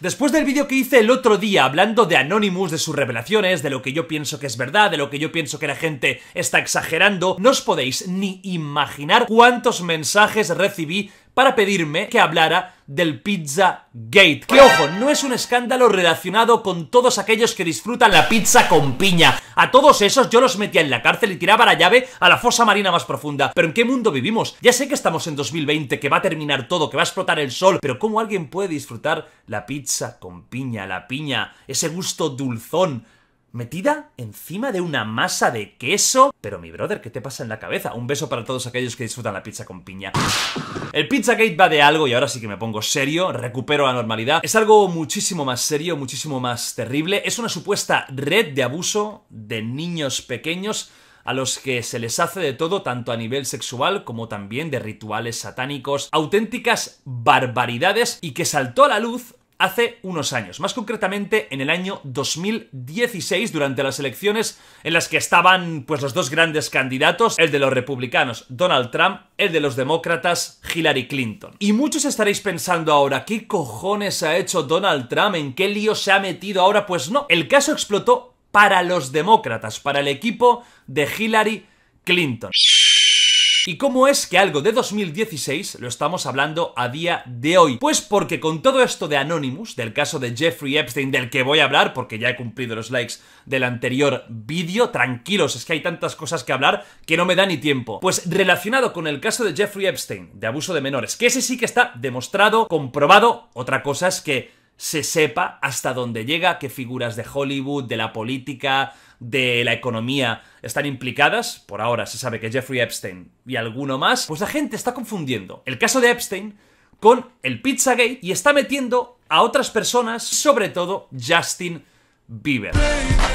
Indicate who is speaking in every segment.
Speaker 1: Después del vídeo que hice el otro día hablando de Anonymous, de sus revelaciones, de lo que yo pienso que es verdad, de lo que yo pienso que la gente está exagerando, no os podéis ni imaginar cuántos mensajes recibí para pedirme que hablara del Pizza Gate. Que ojo, no es un escándalo relacionado con todos aquellos que disfrutan la pizza con piña. A todos esos yo los metía en la cárcel y tiraba la llave a la fosa marina más profunda. Pero ¿en qué mundo vivimos? Ya sé que estamos en 2020, que va a terminar todo, que va a explotar el sol, pero ¿cómo alguien puede disfrutar la pizza con piña? La piña, ese gusto dulzón metida encima de una masa de queso. Pero mi brother, ¿qué te pasa en la cabeza? Un beso para todos aquellos que disfrutan la pizza con piña. El Pizzagate va de algo, y ahora sí que me pongo serio, recupero la normalidad. Es algo muchísimo más serio, muchísimo más terrible. Es una supuesta red de abuso de niños pequeños a los que se les hace de todo tanto a nivel sexual como también de rituales satánicos, auténticas barbaridades y que saltó a la luz hace unos años, más concretamente en el año 2016 durante las elecciones en las que estaban pues los dos grandes candidatos, el de los republicanos Donald Trump, el de los demócratas Hillary Clinton. Y muchos estaréis pensando ahora, ¿qué cojones ha hecho Donald Trump? ¿En qué lío se ha metido ahora? Pues no, el caso explotó para los demócratas, para el equipo de Hillary Clinton. ¿Y cómo es que algo de 2016 lo estamos hablando a día de hoy? Pues porque con todo esto de Anonymous, del caso de Jeffrey Epstein, del que voy a hablar, porque ya he cumplido los likes del anterior vídeo, tranquilos, es que hay tantas cosas que hablar que no me da ni tiempo. Pues relacionado con el caso de Jeffrey Epstein, de abuso de menores, que ese sí que está demostrado, comprobado, otra cosa es que se sepa hasta dónde llega, qué figuras de Hollywood, de la política, de la economía están implicadas. Por ahora se sabe que Jeffrey Epstein y alguno más. Pues la gente está confundiendo el caso de Epstein con el Pizzagate y está metiendo a otras personas, sobre todo Justin Bieber.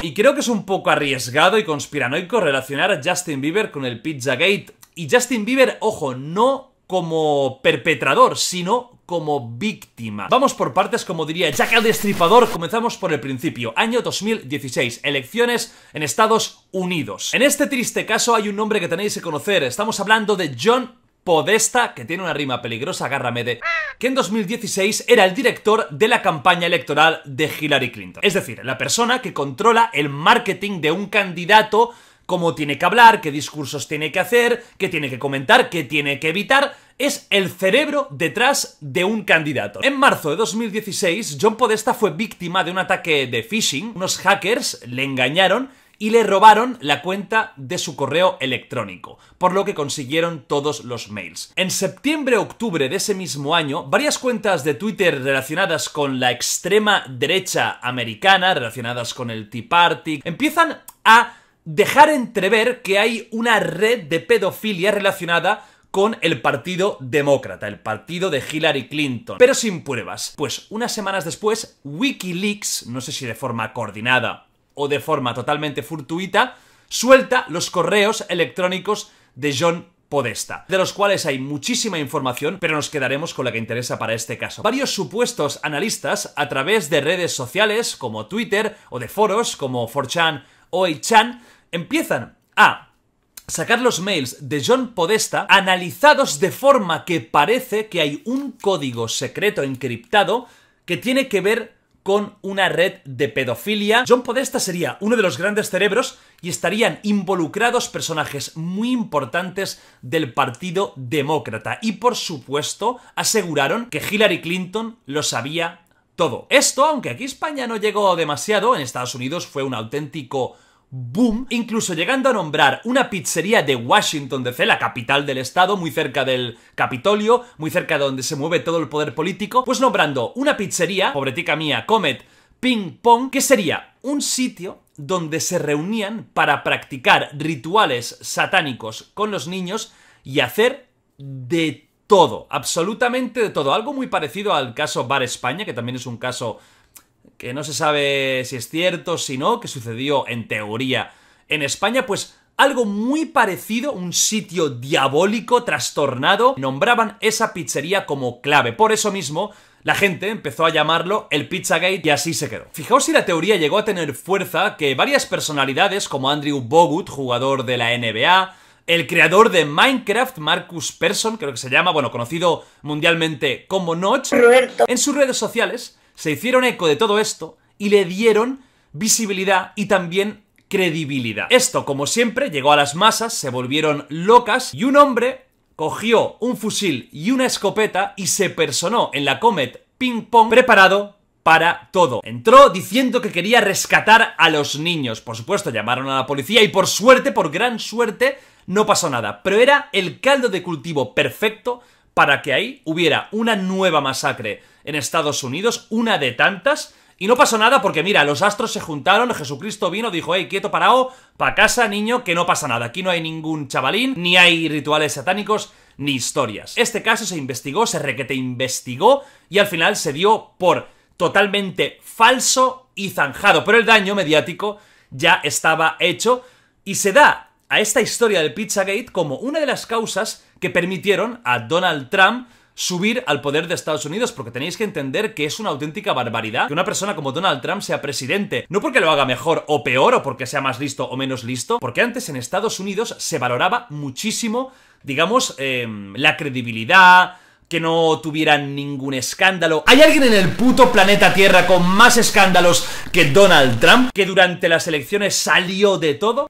Speaker 1: Y creo que es un poco arriesgado y conspiranoico relacionar a Justin Bieber con el Pizzagate. Y Justin Bieber, ojo, no como perpetrador, sino como víctima. Vamos por partes, como diría Jack el Destripador, comenzamos por el principio. Año 2016, elecciones en Estados Unidos. En este triste caso hay un nombre que tenéis que conocer, estamos hablando de John Podesta, que tiene una rima peligrosa, agárrame de... que en 2016 era el director de la campaña electoral de Hillary Clinton. Es decir, la persona que controla el marketing de un candidato, cómo tiene que hablar, qué discursos tiene que hacer, qué tiene que comentar, qué tiene que evitar es el cerebro detrás de un candidato. En marzo de 2016, John Podesta fue víctima de un ataque de phishing. Unos hackers le engañaron y le robaron la cuenta de su correo electrónico, por lo que consiguieron todos los mails. En septiembre-octubre de ese mismo año, varias cuentas de Twitter relacionadas con la extrema derecha americana, relacionadas con el Tea Party, empiezan a dejar entrever que hay una red de pedofilia relacionada con el Partido Demócrata, el partido de Hillary Clinton, pero sin pruebas. Pues unas semanas después, Wikileaks, no sé si de forma coordinada o de forma totalmente furtuita, suelta los correos electrónicos de John Podesta, de los cuales hay muchísima información, pero nos quedaremos con la que interesa para este caso. Varios supuestos analistas, a través de redes sociales como Twitter o de foros como 4chan o 8chan, empiezan a sacar los mails de John Podesta analizados de forma que parece que hay un código secreto encriptado que tiene que ver con una red de pedofilia. John Podesta sería uno de los grandes cerebros y estarían involucrados personajes muy importantes del Partido Demócrata. Y por supuesto, aseguraron que Hillary Clinton lo sabía todo. Esto, aunque aquí España no llegó demasiado, en Estados Unidos fue un auténtico boom, incluso llegando a nombrar una pizzería de Washington DC, la capital del estado, muy cerca del Capitolio, muy cerca de donde se mueve todo el poder político, pues nombrando una pizzería, pobretica mía, Comet Ping Pong, que sería un sitio donde se reunían para practicar rituales satánicos con los niños y hacer de todo, absolutamente de todo. Algo muy parecido al caso Bar España, que también es un caso que no se sabe si es cierto, si no, que sucedió en teoría en España, pues algo muy parecido, un sitio diabólico, trastornado, nombraban esa pizzería como clave. Por eso mismo, la gente empezó a llamarlo el Pizzagate y así se quedó. Fijaos si la teoría llegó a tener fuerza que varias personalidades como Andrew Bogut, jugador de la NBA, el creador de Minecraft, Marcus Persson, creo que se llama, bueno, conocido mundialmente como Notch, en sus redes sociales se hicieron eco de todo esto y le dieron visibilidad y también credibilidad. Esto, como siempre, llegó a las masas, se volvieron locas y un hombre cogió un fusil y una escopeta y se personó en la Comet Ping Pong preparado para todo. Entró diciendo que quería rescatar a los niños. Por supuesto, llamaron a la policía y por suerte, por gran suerte, no pasó nada. Pero era el caldo de cultivo perfecto para que ahí hubiera una nueva masacre en Estados Unidos, una de tantas, y no pasó nada porque, mira, los astros se juntaron, Jesucristo vino, dijo, hey, quieto, parao, pa' casa, niño, que no pasa nada. Aquí no hay ningún chavalín, ni hay rituales satánicos, ni historias. Este caso se investigó, se requete investigó, y al final se dio por totalmente falso y zanjado. Pero el daño mediático ya estaba hecho, y se da a esta historia del Pizzagate como una de las causas que permitieron a Donald Trump subir al poder de Estados Unidos, porque tenéis que entender que es una auténtica barbaridad que una persona como Donald Trump sea presidente, no porque lo haga mejor o peor o porque sea más listo o menos listo, porque antes en Estados Unidos se valoraba muchísimo, digamos, em, la credibilidad, que no tuvieran ningún escándalo. ¿Hay alguien en el puto planeta Tierra con más escándalos que Donald Trump, que durante las elecciones salió de todo?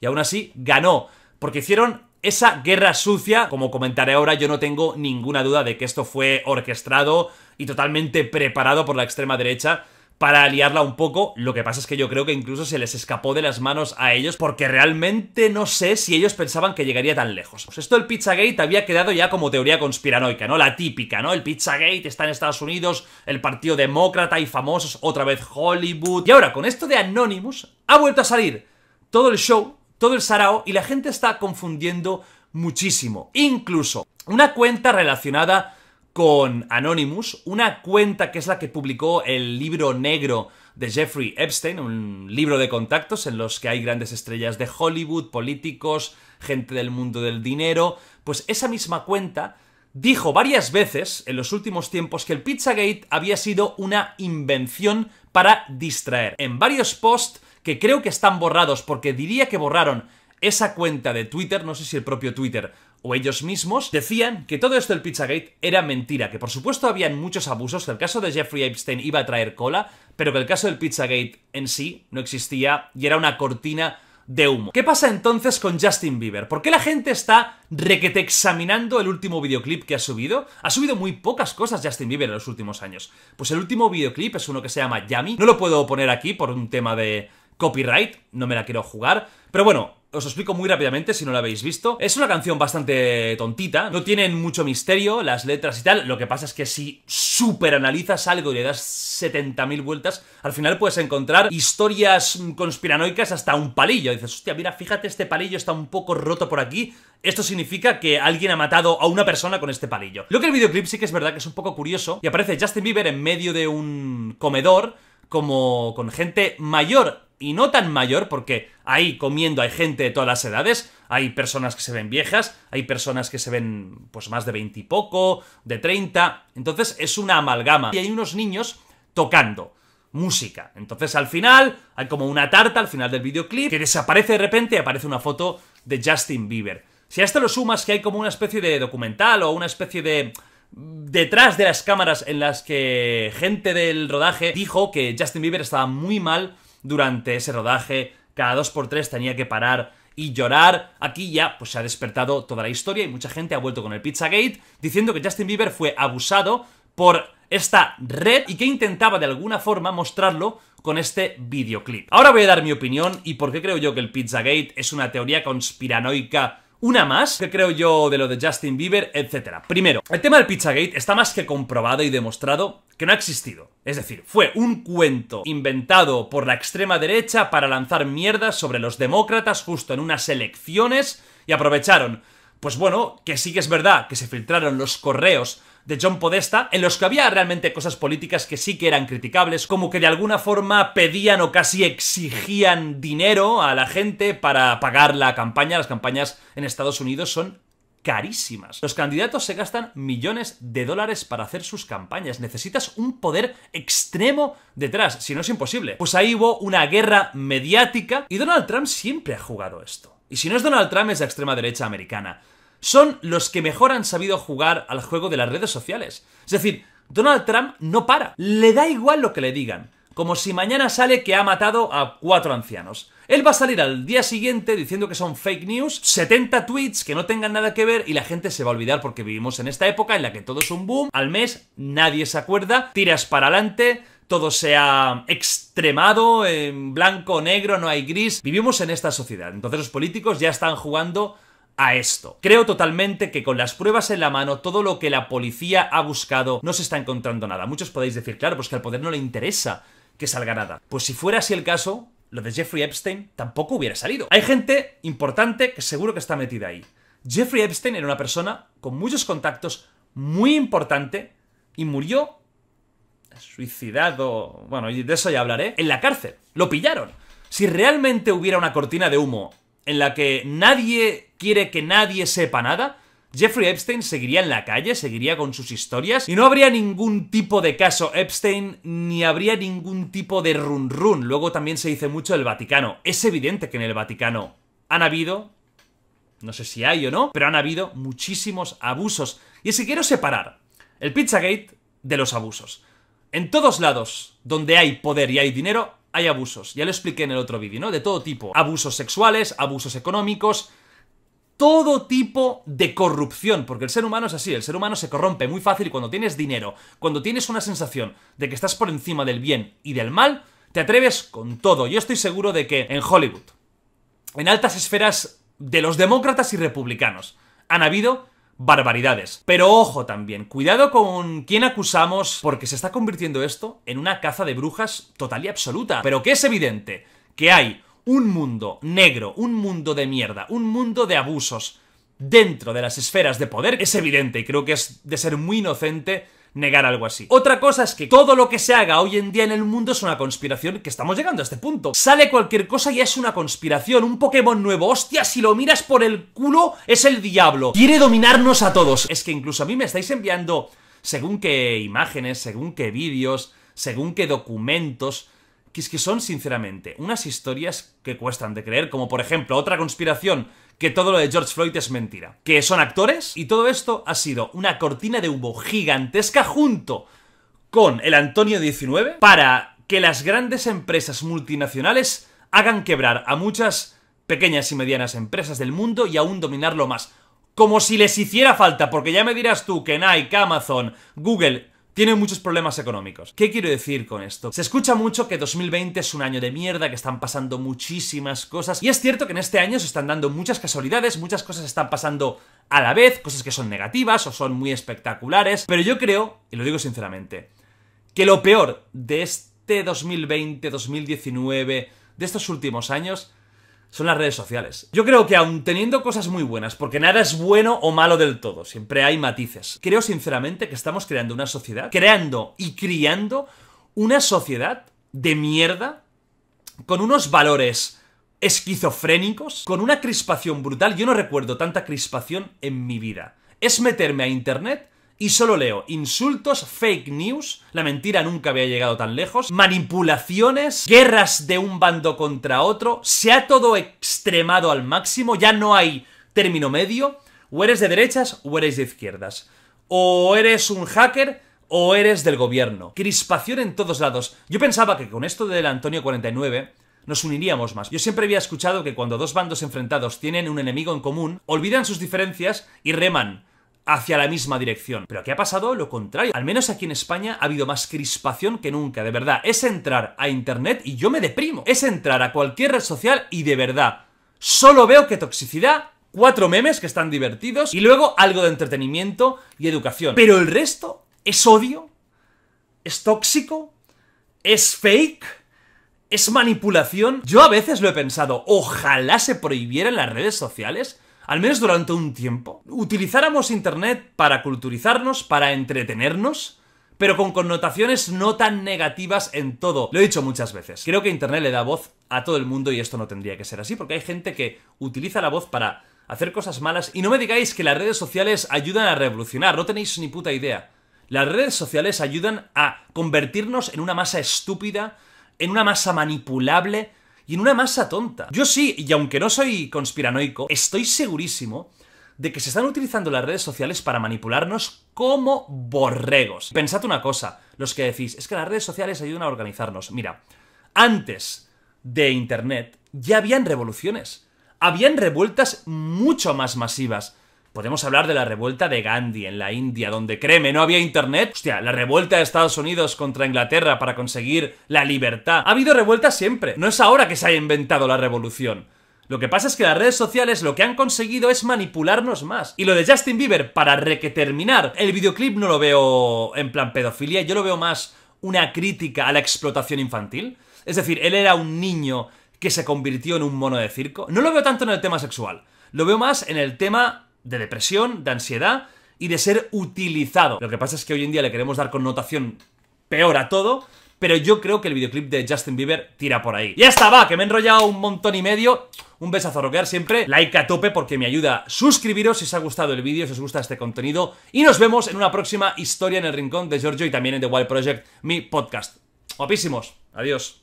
Speaker 1: Y aún así ganó, porque hicieron esa guerra sucia, como comentaré ahora, yo no tengo ninguna duda de que esto fue orquestado y totalmente preparado por la extrema derecha para aliarla un poco. Lo que pasa es que yo creo que incluso se les escapó de las manos a ellos porque realmente no sé si ellos pensaban que llegaría tan lejos. Pues esto del Pizzagate había quedado ya como teoría conspiranoica, ¿no? La típica, ¿no? El Pizzagate está en Estados Unidos, el Partido Demócrata y famosos, otra vez Hollywood. Y ahora, con esto de Anonymous, ha vuelto a salir todo el show todo el sarao y la gente está confundiendo muchísimo. Incluso una cuenta relacionada con Anonymous, una cuenta que es la que publicó el libro negro de Jeffrey Epstein, un libro de contactos en los que hay grandes estrellas de Hollywood, políticos, gente del mundo del dinero, pues esa misma cuenta dijo varias veces en los últimos tiempos que el Pizzagate había sido una invención para distraer. En varios posts que creo que están borrados porque diría que borraron esa cuenta de Twitter, no sé si el propio Twitter o ellos mismos, decían que todo esto del Pizzagate era mentira, que por supuesto habían muchos abusos, que el caso de Jeffrey Epstein iba a traer cola, pero que el caso del Pizzagate en sí no existía y era una cortina de humo. ¿Qué pasa entonces con Justin Bieber? ¿Por qué la gente está requete el último videoclip que ha subido? Ha subido muy pocas cosas Justin Bieber en los últimos años. Pues el último videoclip es uno que se llama Yami. No lo puedo poner aquí por un tema de Copyright, no me la quiero jugar. Pero bueno, os explico muy rápidamente si no la habéis visto. Es una canción bastante tontita, no tienen mucho misterio, las letras y tal. Lo que pasa es que si super analizas algo y le das 70.000 vueltas, al final puedes encontrar historias conspiranoicas hasta un palillo. Dices, hostia, mira, fíjate, este palillo está un poco roto por aquí. Esto significa que alguien ha matado a una persona con este palillo. Lo que el videoclip sí que es verdad que es un poco curioso y aparece Justin Bieber en medio de un comedor como con gente mayor y no tan mayor, porque ahí comiendo hay gente de todas las edades, hay personas que se ven viejas, hay personas que se ven pues más de y poco de treinta, entonces es una amalgama. Y hay unos niños tocando música. Entonces al final hay como una tarta al final del videoclip que desaparece de repente y aparece una foto de Justin Bieber. Si a esto lo sumas que hay como una especie de documental o una especie de detrás de las cámaras en las que gente del rodaje dijo que Justin Bieber estaba muy mal durante ese rodaje, cada dos por tres tenía que parar y llorar. Aquí ya pues, se ha despertado toda la historia y mucha gente ha vuelto con el Pizzagate diciendo que Justin Bieber fue abusado por esta red y que intentaba de alguna forma mostrarlo con este videoclip. Ahora voy a dar mi opinión y por qué creo yo que el Pizzagate es una teoría conspiranoica una más, que creo yo de lo de Justin Bieber, etc. Primero, el tema del Pizzagate está más que comprobado y demostrado que no ha existido. Es decir, fue un cuento inventado por la extrema derecha para lanzar mierdas sobre los demócratas justo en unas elecciones y aprovecharon. Pues bueno, que sí que es verdad que se filtraron los correos de John Podesta, en los que había realmente cosas políticas que sí que eran criticables, como que de alguna forma pedían o casi exigían dinero a la gente para pagar la campaña. Las campañas en Estados Unidos son carísimas. Los candidatos se gastan millones de dólares para hacer sus campañas. Necesitas un poder extremo detrás, si no es imposible. Pues ahí hubo una guerra mediática y Donald Trump siempre ha jugado esto. Y si no es Donald Trump es la extrema derecha americana. Son los que mejor han sabido jugar al juego de las redes sociales. Es decir, Donald Trump no para. Le da igual lo que le digan. Como si mañana sale que ha matado a cuatro ancianos. Él va a salir al día siguiente diciendo que son fake news, 70 tweets que no tengan nada que ver y la gente se va a olvidar porque vivimos en esta época en la que todo es un boom, al mes nadie se acuerda, tiras para adelante, todo sea extremado, en blanco, negro, no hay gris. Vivimos en esta sociedad, entonces los políticos ya están jugando a esto. Creo totalmente que con las pruebas en la mano, todo lo que la policía ha buscado no se está encontrando nada. Muchos podéis decir, claro, pues que al poder no le interesa que salga nada. Pues si fuera así el caso, lo de Jeffrey Epstein tampoco hubiera salido. Hay gente importante que seguro que está metida ahí. Jeffrey Epstein era una persona con muchos contactos, muy importante, y murió suicidado, bueno, de eso ya hablaré, en la cárcel. Lo pillaron. Si realmente hubiera una cortina de humo en la que nadie quiere que nadie sepa nada, Jeffrey Epstein seguiría en la calle, seguiría con sus historias y no habría ningún tipo de caso Epstein ni habría ningún tipo de run run. Luego también se dice mucho el Vaticano. Es evidente que en el Vaticano han habido, no sé si hay o no, pero han habido muchísimos abusos. Y es quiero separar el Pizzagate de los abusos. En todos lados donde hay poder y hay dinero, hay abusos. Ya lo expliqué en el otro vídeo, ¿no? De todo tipo. Abusos sexuales, abusos económicos, todo tipo de corrupción, porque el ser humano es así, el ser humano se corrompe muy fácil cuando tienes dinero, cuando tienes una sensación de que estás por encima del bien y del mal, te atreves con todo. Yo estoy seguro de que en Hollywood, en altas esferas de los demócratas y republicanos, han habido barbaridades. Pero ojo también, cuidado con quién acusamos, porque se está convirtiendo esto en una caza de brujas total y absoluta. Pero que es evidente que hay un mundo negro, un mundo de mierda, un mundo de abusos dentro de las esferas de poder es evidente y creo que es de ser muy inocente negar algo así. Otra cosa es que todo lo que se haga hoy en día en el mundo es una conspiración, que estamos llegando a este punto. Sale cualquier cosa y es una conspiración, un Pokémon nuevo, hostia, si lo miras por el culo es el diablo, quiere dominarnos a todos. Es que incluso a mí me estáis enviando según qué imágenes, según qué vídeos, según qué documentos, que es que son, sinceramente, unas historias que cuestan de creer, como por ejemplo otra conspiración que todo lo de George Floyd es mentira, que son actores y todo esto ha sido una cortina de humo gigantesca junto con el Antonio 19 para que las grandes empresas multinacionales hagan quebrar a muchas pequeñas y medianas empresas del mundo y aún dominarlo más. Como si les hiciera falta, porque ya me dirás tú que Nike, Amazon, Google tiene muchos problemas económicos. ¿Qué quiero decir con esto? Se escucha mucho que 2020 es un año de mierda, que están pasando muchísimas cosas, y es cierto que en este año se están dando muchas casualidades, muchas cosas están pasando a la vez, cosas que son negativas o son muy espectaculares, pero yo creo, y lo digo sinceramente, que lo peor de este 2020, 2019, de estos últimos años, son las redes sociales. Yo creo que aun teniendo cosas muy buenas, porque nada es bueno o malo del todo, siempre hay matices, creo sinceramente que estamos creando una sociedad, creando y criando una sociedad de mierda, con unos valores esquizofrénicos, con una crispación brutal. Yo no recuerdo tanta crispación en mi vida. Es meterme a Internet y solo leo insultos, fake news, la mentira nunca había llegado tan lejos, manipulaciones, guerras de un bando contra otro, se ha todo extremado al máximo, ya no hay término medio, o eres de derechas o eres de izquierdas, o eres un hacker o eres del gobierno. Crispación en todos lados. Yo pensaba que con esto del Antonio 49 nos uniríamos más. Yo siempre había escuchado que cuando dos bandos enfrentados tienen un enemigo en común, olvidan sus diferencias y reman hacia la misma dirección. Pero aquí ha pasado lo contrario. Al menos aquí en España ha habido más crispación que nunca, de verdad. Es entrar a internet y yo me deprimo. Es entrar a cualquier red social y de verdad. Solo veo que toxicidad, cuatro memes que están divertidos y luego algo de entretenimiento y educación. Pero el resto es odio, es tóxico, es fake. ¿Es manipulación? Yo a veces lo he pensado, ojalá se prohibieran las redes sociales al menos durante un tiempo, utilizáramos Internet para culturizarnos, para entretenernos, pero con connotaciones no tan negativas en todo. Lo he dicho muchas veces. Creo que Internet le da voz a todo el mundo y esto no tendría que ser así, porque hay gente que utiliza la voz para hacer cosas malas y no me digáis que las redes sociales ayudan a revolucionar, no tenéis ni puta idea. Las redes sociales ayudan a convertirnos en una masa estúpida, en una masa manipulable, y en una masa tonta. Yo sí, y aunque no soy conspiranoico, estoy segurísimo de que se están utilizando las redes sociales para manipularnos como borregos. Pensad una cosa, los que decís, es que las redes sociales ayudan a organizarnos. Mira, antes de Internet ya habían revoluciones, habían revueltas mucho más masivas, Podemos hablar de la revuelta de Gandhi en la India, donde créeme, no había internet. Hostia, la revuelta de Estados Unidos contra Inglaterra para conseguir la libertad. Ha habido revuelta siempre. No es ahora que se haya inventado la revolución. Lo que pasa es que las redes sociales lo que han conseguido es manipularnos más. Y lo de Justin Bieber, para requeterminar, el videoclip no lo veo en plan pedofilia, yo lo veo más una crítica a la explotación infantil. Es decir, él era un niño que se convirtió en un mono de circo. No lo veo tanto en el tema sexual, lo veo más en el tema de depresión, de ansiedad y de ser utilizado. Lo que pasa es que hoy en día le queremos dar connotación peor a todo, pero yo creo que el videoclip de Justin Bieber tira por ahí. Ya está, va, que me he enrollado un montón y medio. Un besazo a Roquear siempre, like a tope porque me ayuda. Suscribiros si os ha gustado el vídeo, si os gusta este contenido. Y nos vemos en una próxima historia en el rincón de Giorgio y también en The Wild Project, mi podcast. Guapísimos, adiós.